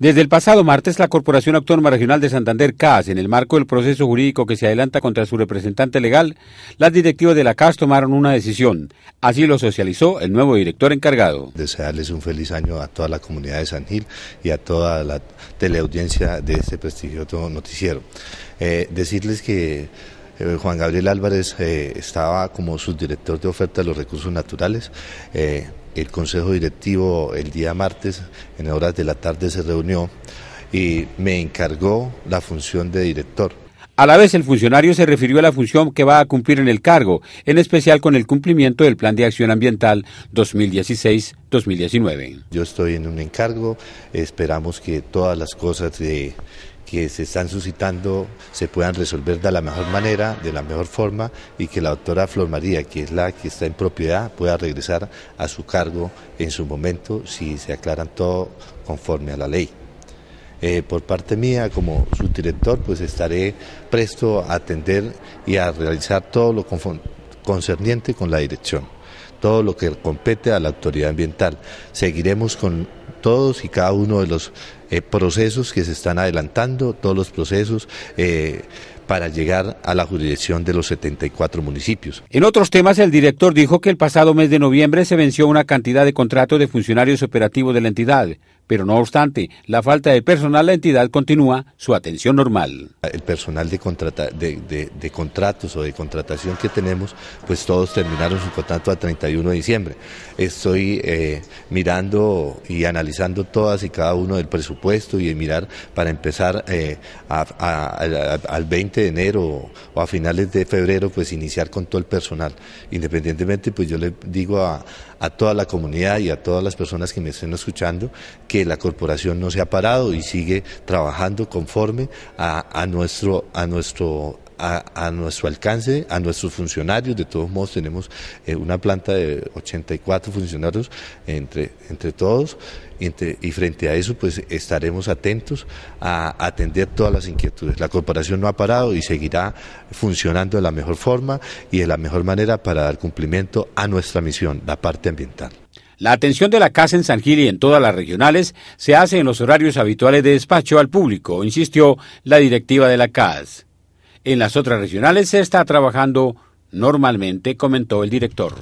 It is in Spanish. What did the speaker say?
Desde el pasado martes, la Corporación Autónoma Regional de Santander, CAS, en el marco del proceso jurídico que se adelanta contra su representante legal, las directivas de la CAS tomaron una decisión. Así lo socializó el nuevo director encargado. Desearles un feliz año a toda la comunidad de San Gil y a toda la teleaudiencia de este prestigioso noticiero. Eh, decirles que eh, Juan Gabriel Álvarez eh, estaba como subdirector de oferta de los recursos naturales. Eh, el Consejo Directivo el día martes, en horas de la tarde, se reunió y me encargó la función de director a la vez, el funcionario se refirió a la función que va a cumplir en el cargo, en especial con el cumplimiento del Plan de Acción Ambiental 2016-2019. Yo estoy en un encargo, esperamos que todas las cosas que se están suscitando se puedan resolver de la mejor manera, de la mejor forma, y que la doctora Flor María, que es la que está en propiedad, pueda regresar a su cargo en su momento si se aclaran todo conforme a la ley. Eh, por parte mía, como subdirector, pues estaré presto a atender y a realizar todo lo concerniente con la dirección, todo lo que compete a la autoridad ambiental. Seguiremos con todos y cada uno de los eh, procesos que se están adelantando, todos los procesos eh, para llegar a la jurisdicción de los 74 municipios. En otros temas, el director dijo que el pasado mes de noviembre se venció una cantidad de contratos de funcionarios operativos de la entidad, pero no obstante, la falta de personal, la entidad continúa su atención normal. El personal de, contratos o de contratación que tenemos, pues todos terminaron su contrato a 31 de diciembre. Estoy eh, mirando y analizando todas y cada uno del presupuesto y mirar para empezar eh, al 20 de enero o a finales de febrero, pues iniciar con todo el personal. Independientemente, pues yo le digo a, a toda la comunidad y a todas las personas que me estén escuchando que la corporación no se ha parado y sigue trabajando conforme a, a nuestro, a nuestro a, nuestro alcance, a nuestros funcionarios. De todos modos, tenemos eh, una planta de 84 funcionarios entre, todos y frente a eso, pues estaremos atentos a atender todas las inquietudes. La corporación no ha parado y seguirá funcionando de la mejor forma y de la mejor manera para dar cumplimiento a nuestra misión, la parte ambiental. La atención de la CAS en San Gil y en todas las regionales se hace en los horarios habituales de despacho al público, insistió la directiva de la CAS. En las otras regionales se está trabajando normalmente, comentó el director.